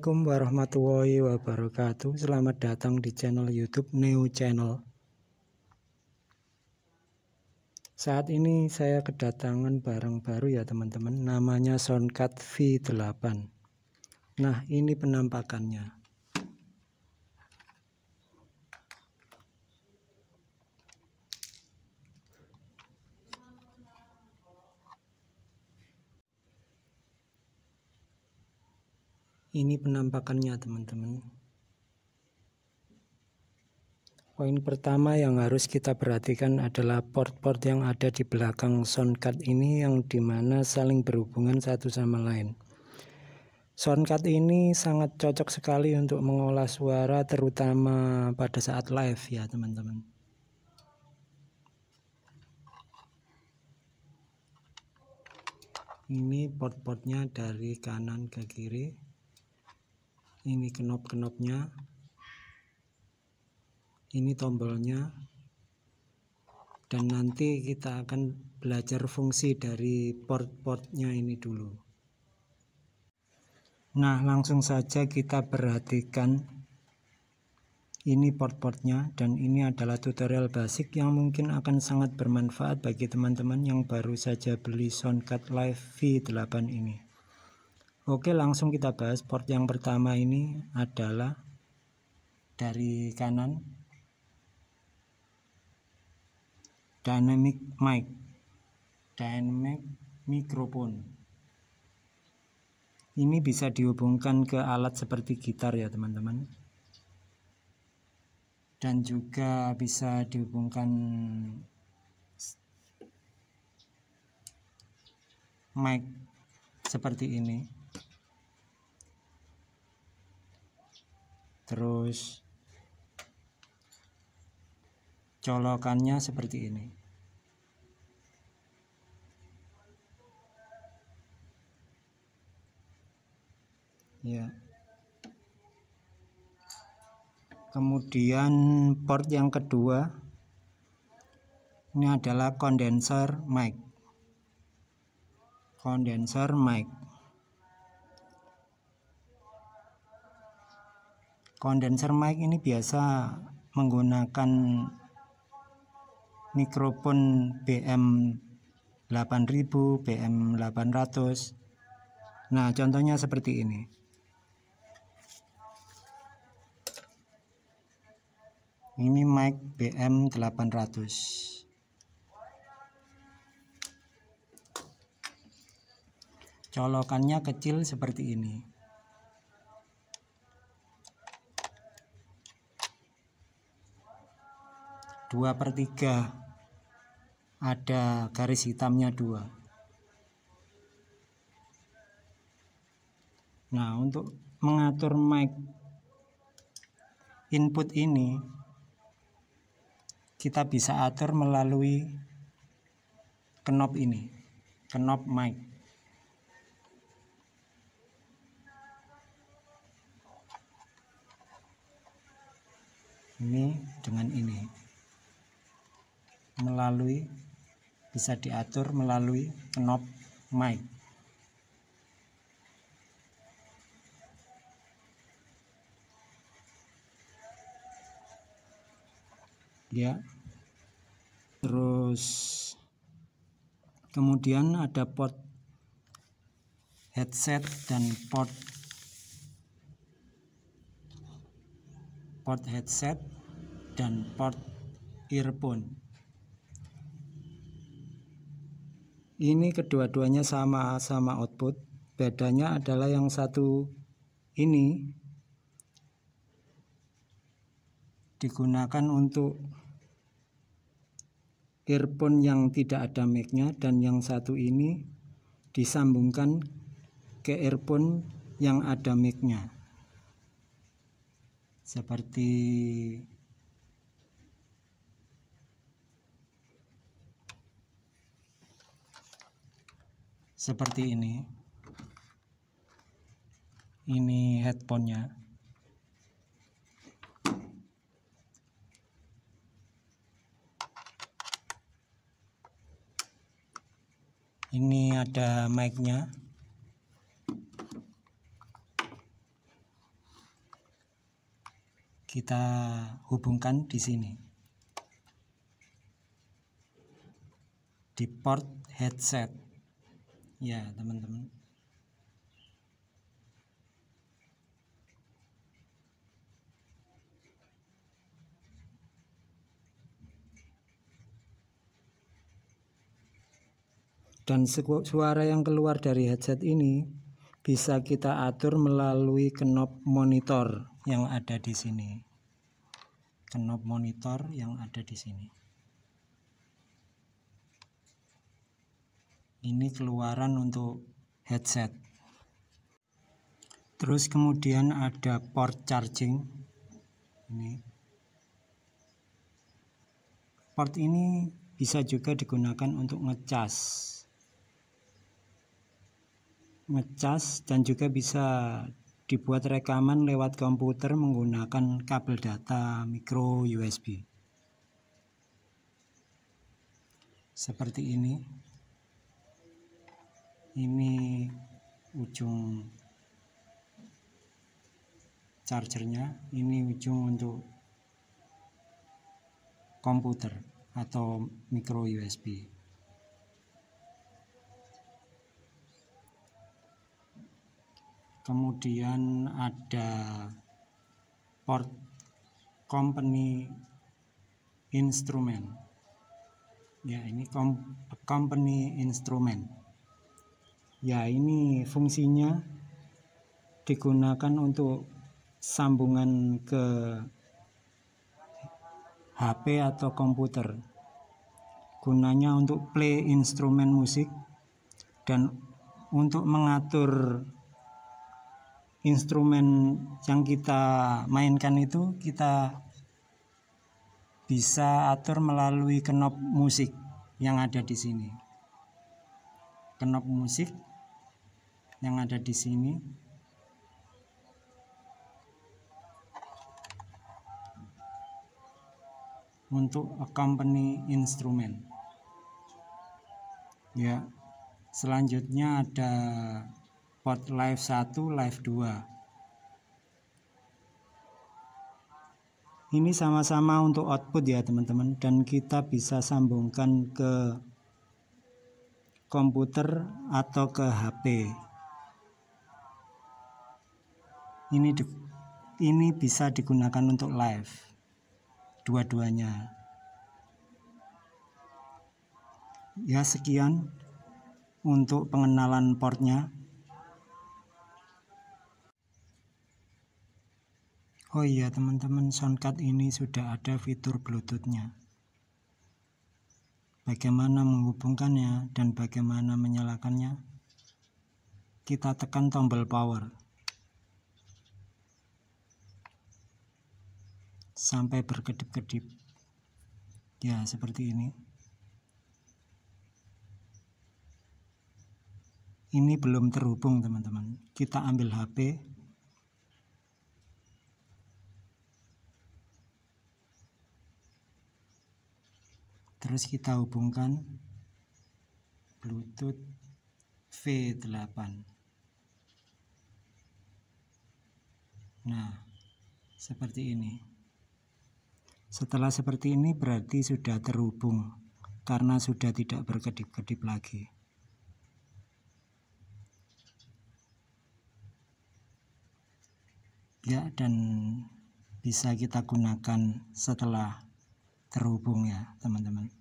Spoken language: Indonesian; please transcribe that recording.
Assalamualaikum warahmatullahi wabarakatuh Selamat datang di channel youtube new Channel Saat ini saya kedatangan barang baru ya teman-teman Namanya Soundcut V8 Nah ini penampakannya ini penampakannya teman-teman poin pertama yang harus kita perhatikan adalah port-port yang ada di belakang soundcard ini yang dimana saling berhubungan satu sama lain Soundcard ini sangat cocok sekali untuk mengolah suara terutama pada saat live ya teman-teman. Ini port-portnya dari kanan ke kiri ini knob kenopnya ini tombolnya dan nanti kita akan belajar fungsi dari port-portnya ini dulu nah langsung saja kita perhatikan ini port-portnya dan ini adalah tutorial basic yang mungkin akan sangat bermanfaat bagi teman-teman yang baru saja beli soundcard live V8 ini Oke langsung kita bahas port yang pertama ini adalah dari kanan dynamic mic dynamic microphone ini bisa dihubungkan ke alat seperti gitar ya teman-teman dan juga bisa dihubungkan mic seperti ini terus colokannya seperti ini ya kemudian port yang kedua ini adalah kondenser mic kondenser mic Kondenser mic ini biasa menggunakan mikrofon BM 8000, BM 800. Nah, contohnya seperti ini. Ini mic BM 800. colokannya kecil seperti ini 2 per 3 ada garis hitamnya 2 nah untuk mengatur mic input ini kita bisa atur melalui knob ini knob mic ini dengan ini melalui bisa diatur melalui knob mic. Ya. Terus kemudian ada port headset dan port port headset dan port earphone. ini kedua-duanya sama sama output bedanya adalah yang satu ini digunakan untuk earphone yang tidak ada mic-nya dan yang satu ini disambungkan ke earphone yang ada mic-nya seperti seperti ini ini headphonenya ini ada micnya kita hubungkan di sini di port headset ya teman-teman dan suara yang keluar dari headset ini bisa kita atur melalui knob monitor yang ada di sini. Knob monitor yang ada di sini. ini keluaran untuk headset terus kemudian ada port charging ini port ini bisa juga digunakan untuk ngecas ngecas dan juga bisa dibuat rekaman lewat komputer menggunakan kabel data micro USB seperti ini ini ujung chargernya ini ujung untuk komputer atau micro USB kemudian ada port company instrument ya ini company instrument ya ini fungsinya digunakan untuk sambungan ke HP atau komputer gunanya untuk play instrumen musik dan untuk mengatur instrumen yang kita mainkan itu kita bisa atur melalui knob musik yang ada di sini knob musik yang ada di sini untuk company instrumen ya selanjutnya ada pot live 1 live 2 ini sama-sama untuk output ya teman-teman dan kita bisa sambungkan ke komputer atau ke HP ini di, ini bisa digunakan untuk live dua-duanya ya sekian untuk pengenalan portnya oh iya teman-teman soundcard ini sudah ada fitur bluetoothnya bagaimana menghubungkannya dan bagaimana menyalakannya kita tekan tombol power sampai berkedip-kedip ya seperti ini ini belum terhubung teman-teman kita ambil HP terus kita hubungkan bluetooth V8 nah seperti ini setelah seperti ini berarti sudah terhubung karena sudah tidak berkedip-kedip lagi. Ya, dan bisa kita gunakan setelah terhubung ya, teman-teman.